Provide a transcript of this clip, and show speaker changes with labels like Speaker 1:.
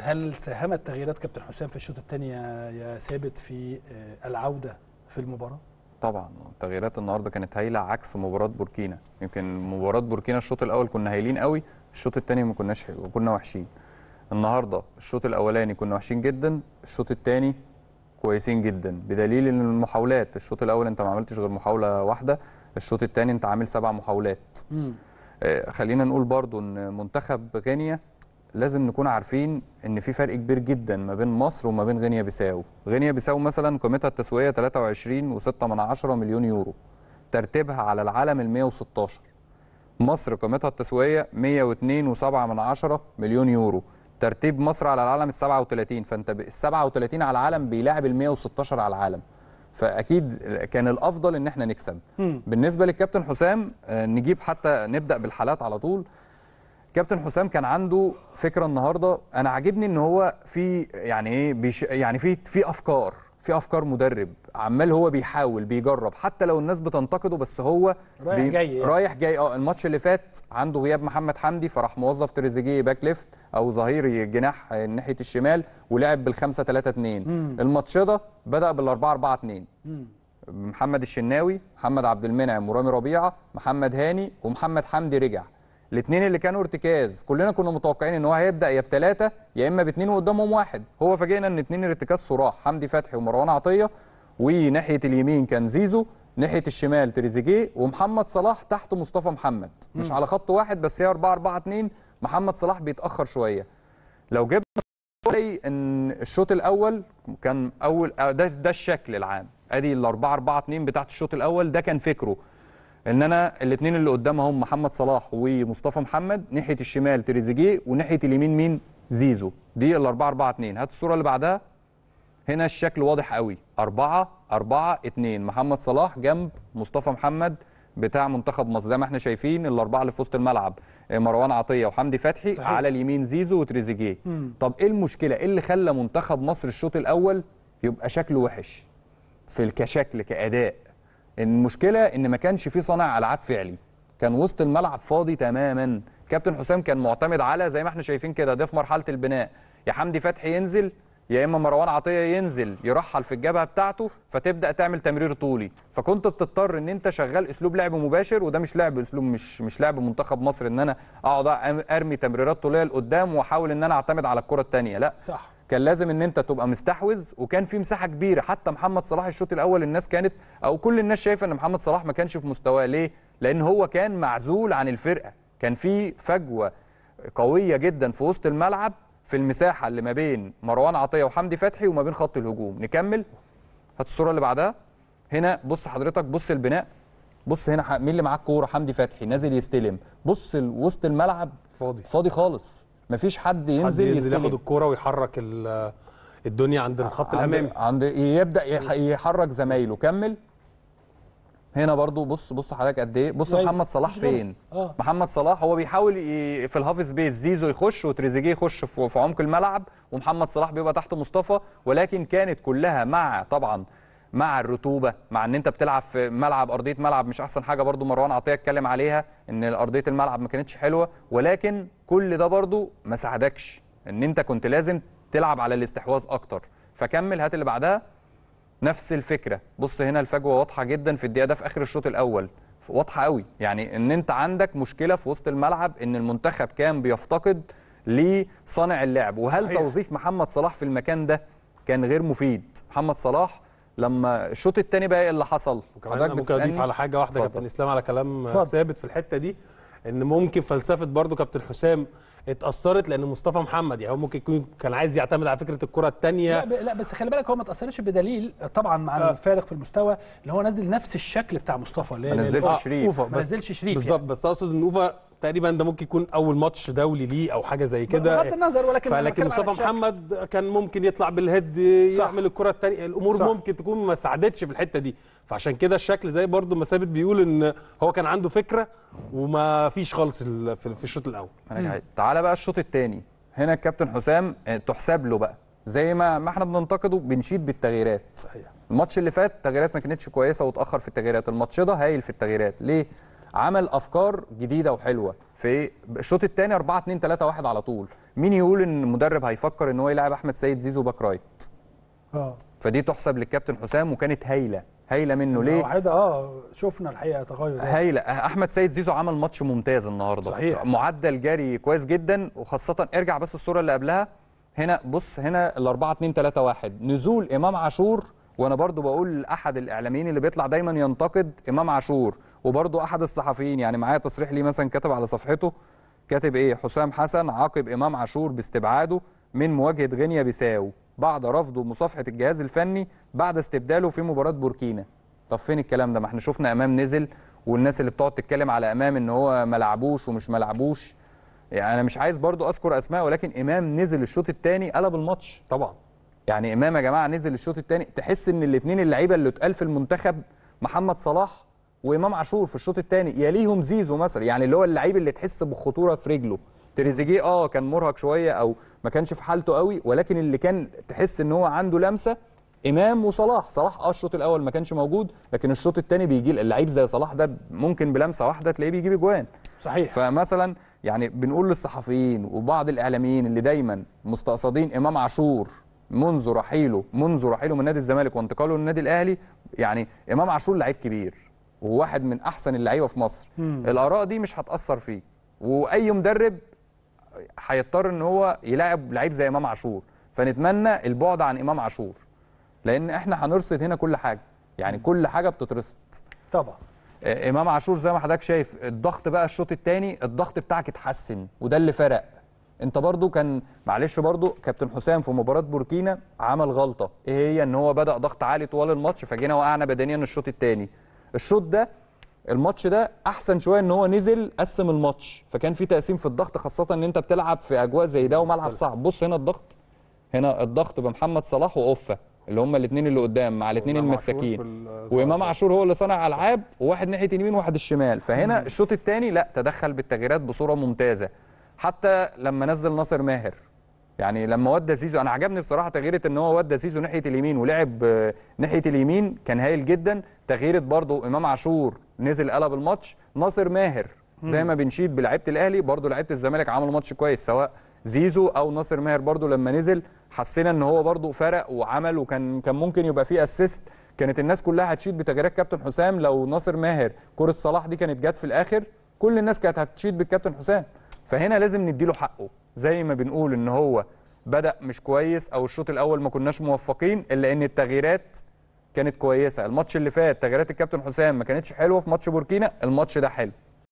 Speaker 1: هل ساهمت تغييرات كابتن حسام في الشوط الثاني يا ثابت في آه، العوده في المباراه؟ طبعا تغييرات النهارده كانت هايله عكس مباراه بوركينا يمكن مباراه بوركينا الشوط الاول كنا هايلين قوي الشوط الثاني ما كناش كنا وحشين النهارده الشوط الاولاني كنا وحشين جدا الشوط الثاني كويسين جدا بدليل ان المحاولات الشوط الاول انت ما عملتش غير محاوله واحده الشوط الثاني انت عامل سبع محاولات آه خلينا نقول برضو ان منتخب غينيا لازم نكون عارفين ان في فرق كبير جدا ما بين مصر وما بين غينيا بيساو غينيا بيساو مثلا قيمتها التسويقيه 23.6 مليون يورو ترتيبها على العالم ال116 مصر قيمتها التسويقيه 102.7 مليون يورو ترتيب مصر على العالم ال37 فانت ال37 على العالم بيلاعب ال116 على العالم فاكيد كان الافضل ان احنا نكسب م. بالنسبه للكابتن حسام آه، نجيب حتى نبدا بالحالات على طول كابتن حسام كان عنده فكره النهارده انا عاجبني ان هو في يعني ايه بيش يعني في في افكار في افكار مدرب عمال هو بيحاول بيجرب حتى لو الناس بتنتقده بس هو رايح بي... جاي رايح جاي اه الماتش اللي فات عنده غياب محمد حمدي فراح موظف تريزيجيه باك ليفت او ظهير جناح آه، ناحيه الشمال ولعب بال 5 3 2 الماتش ده بدا بال 4 4 2 محمد الشناوي محمد عبد المنعم ورامي ربيعه محمد هاني ومحمد حمدي رجع الاثنين اللي كانوا ارتكاز كلنا كنا متوقعين ان هو هيبدا يا بثلاثه يا اما باثنين وقدامهم واحد هو فاجئنا ان اثنين ارتكاز صراح حمدي فتحي ومروان عطيه وناحيه اليمين كان زيزو ناحيه الشمال تريزيجيه ومحمد صلاح تحت مصطفى محمد مش على خط واحد بس هي 4 4 2 محمد صلاح بيتاخر شويه لو جبنا ان الشوط الاول كان اول آه، ده ده الشكل العام ادي ال 4 4 2 بتاعت الشوط الاول ده كان فكره ان انا الاثنين اللي قدام اهم محمد صلاح ومصطفى محمد ناحيه الشمال تريزيجيه وناحيه اليمين مين زيزو دي ال 4 4 2 هات الصوره اللي بعدها هنا الشكل واضح قوي 4 4 2 محمد صلاح جنب مصطفى محمد بتاع منتخب مصر زي ما احنا شايفين الاربعه اللي في وسط الملعب آه، مروان عطيه وحمدي فتحي صحيح. على اليمين زيزو وتريزيجيه طب ايه المشكله ايه اللي خلى منتخب مصر الشوط الاول يبقى شكله وحش في الكشكل كاداء المشكله ان ما كانش في صانع العاب فعلي كان وسط الملعب فاضي تماما كابتن حسام كان معتمد على زي ما احنا شايفين كده ده في مرحله البناء يا حمدي فتحي ينزل يا اما مروان عطيه ينزل يرحل في الجبهه بتاعته فتبدا تعمل تمرير طولي فكنت بتضطر ان انت شغال اسلوب لعب مباشر وده مش لعب اسلوب مش مش لعب منتخب مصر ان انا اقعد ارمي تمريرات طوليه لقدام واحاول ان انا اعتمد على الكره الثانيه لا صح كان لازم ان انت تبقى مستحوذ وكان في مساحه كبيره حتى محمد صلاح الشوط الاول الناس كانت او كل الناس شايفه ان محمد صلاح ما كانش في مستواه ليه لان هو كان معزول عن الفرقه كان في فجوه قويه جدا في وسط الملعب في المساحه اللي ما بين مروان عطيه وحمدي فتحي وما بين خط الهجوم نكمل هات الصوره اللي بعدها هنا بص حضرتك بص البناء بص هنا مين اللي معاك كوره حمدي فتحي نازل يستلم بص وسط الملعب فاضي فاضي خالص مفيش حد ينزل حد ينزل ياخد الكوره ويحرك الدنيا عند الخط عند الامامي عند يبدا يحرك زمايله كمل هنا برضو بص بص حضرتك قد ايه بص محمد صلاح فين آه. محمد صلاح هو بيحاول في الهاف سبيس زيزو يخش وتريزيجيه يخش في عمق الملعب ومحمد صلاح بيبقى تحت مصطفى ولكن كانت كلها مع طبعا مع الرطوبه مع ان انت بتلعب في ملعب ارضيه ملعب مش احسن حاجه برضو مروان عطيه اتكلم عليها ان ارضيه الملعب ما كانتش حلوه ولكن كل ده برضو ما ساعدكش ان انت كنت لازم تلعب على الاستحواذ اكتر فكمل هات اللي بعدها نفس الفكره بص هنا الفجوه واضحه جدا في الدقيقه ده في اخر الشوط الاول واضحه قوي يعني ان انت عندك مشكله في وسط الملعب ان المنتخب كان بيفتقد لصانع اللعب وهل صحيح. توظيف محمد صلاح في المكان ده كان غير مفيد محمد صلاح لما الشوط الثاني بقى ايه اللي حصل حضرتك ممكن اضيف على حاجه واحده كابتن اسلام على كلام فضل. ثابت في الحته دي ان ممكن فلسفه برضو كابتن حسام اتاثرت لان مصطفى محمد يعني هو ممكن يكون كان عايز يعتمد على فكره الكره الثانيه لا, لا بس خلي بالك هو ما اتاثرش بدليل طبعا مع آه. الفارق في المستوى اللي هو نزل نفس الشكل بتاع مصطفى اللي ما نزلش آه، شريف ما نزلش شريف بالظبط يعني. بس اقصد ان اوفا تقريبا ده ممكن يكون اول ماتش دولي ليه او حاجه زي كده بغض النظر ولكن فلكن مصطفى محمد كان ممكن يطلع بالهيد يعمل الكره الثانيه الامور صح. ممكن تكون ما ساعدتش في الحته دي فعشان كده الشكل زي برضو ما ثابت بيقول ان هو كان عنده فكره وما فيش خالص في الشوط الاول تعالى بقى الشوط الثاني هنا الكابتن حسام آه، تحسب له بقى زي ما ما احنا بننتقده بنشيد بالتغييرات صحيح الماتش اللي فات التغييرات ما كانتش كويسه واتاخر في التغييرات الماتش ده هايل في التغييرات ليه عمل افكار جديده وحلوه في الشوط الثاني 4 2 3 1 على طول مين يقول ان المدرب هيفكر ان هو يلعب احمد سيد زيزو باك رايت اه فدي تحسب للكابتن حسام وكانت هايله هايله منه ليه؟ واحده اه شفنا الحقيقه تغير هايله احمد سيد زيزو عمل ماتش ممتاز النهارده صحيح معدل جري كويس جدا وخاصه ارجع بس الصوره اللي قبلها هنا بص هنا ال 4 2 3 1 نزول امام عاشور وانا برضو بقول لاحد الاعلاميين اللي بيطلع دايما ينتقد امام عاشور وبرضه احد الصحفيين يعني معايا تصريح ليه مثلا كتب على صفحته كاتب ايه حسام حسن عاقب امام عاشور باستبعاده من مواجهه غينيا بيساو بعد رفضه مصافحه الجهاز الفني بعد استبداله في مباراه بوركينا طب فين الكلام ده ما احنا شفنا امام نزل والناس اللي بتقعد تتكلم على امام ان هو ما لعبوش ومش ما لعبوش يعني انا مش عايز برضو اذكر اسماء ولكن امام نزل الشوط الثاني قلب الماتش طبعا يعني امام يا جماعه نزل الشوط الثاني تحس ان الاثنين اللعيبه اللي اتقال في المنتخب محمد صلاح وامام عاشور في الشوط الثاني يليهم زيزو مثلا يعني اللي هو اللعيب اللي تحس بخطوره في رجله تريزيجيه اه كان مرهق شويه او ما كانش في حالته قوي ولكن اللي كان تحس ان هو عنده لمسه امام وصلاح صلاح اه الشوط الاول ما كانش موجود لكن الشوط الثاني بيجي اللعيب زي صلاح ده ممكن بلمسه واحده تلاقيه بيجيب اجوان صحيح فمثلا يعني بنقول للصحفيين وبعض الاعلاميين اللي دايما مستقصدين امام عاشور منذ رحيله منذ رحيله من نادي الزمالك وانتقاله للنادي الاهلي يعني امام عاشور لعيب كبير وواحد من احسن اللعيبه في مصر مم. الاراء دي مش هتاثر فيه واي مدرب هيضطر ان هو يلاعب لعيب زي امام عاشور فنتمنى البعد عن امام عاشور لان احنا هنرصد هنا كل حاجه يعني كل حاجه بتترصد طبعا آه، امام عاشور زي ما حضرتك شايف الضغط بقى الشوط الثاني الضغط بتاعك اتحسن وده اللي فرق انت برضو كان معلش برضو كابتن حسام في مباراه بوركينا عمل غلطه ايه هي ان هو بدا ضغط عالي طوال الماتش فجينا وقعنا بدنيا الشوط الثاني الشوط ده الماتش ده احسن شويه ان هو نزل قسم الماتش فكان في تقسيم في الضغط خاصه ان انت بتلعب في اجواء زي ده وملعب صعب بص هنا الضغط هنا الضغط بمحمد صلاح وقفه اللي هم الاثنين اللي قدام مع الاثنين المساكين وامام عاشور هو اللي صنع العاب وواحد ناحيه اليمين وواحد الشمال فهنا الشوط الثاني لا تدخل بالتغييرات بصوره ممتازه حتى لما نزل ناصر ماهر يعني لما ودى زيزو انا عجبني بصراحه تغييره ان هو ودى زيزو ناحيه اليمين ولعب آه، ناحيه اليمين كان هايل جدا تغييره برضه امام عاشور نزل قلب الماتش ناصر ماهر زي ما بنشيد بلعيبه الاهلي برضه لعيبه الزمالك عملوا ماتش كويس سواء زيزو او ناصر ماهر برضه لما نزل حسينا ان هو برضه فرق وعمل وكان كان ممكن يبقى فيه اسيست كانت الناس كلها هتشيد بتغييرات كابتن حسام لو ناصر ماهر كره صلاح دي كانت جت في الاخر كل الناس كانت هتشيد بالكابتن حسام فهنا لازم نديله حقه زي ما بنقول ان هو بدا مش كويس او الشوط الاول ما كناش موفقين الا ان التغييرات كانت كويسه الماتش اللي فات تغييرات الكابتن حسام ما كانتش حلوه في ماتش بوركينا الماتش ده حلو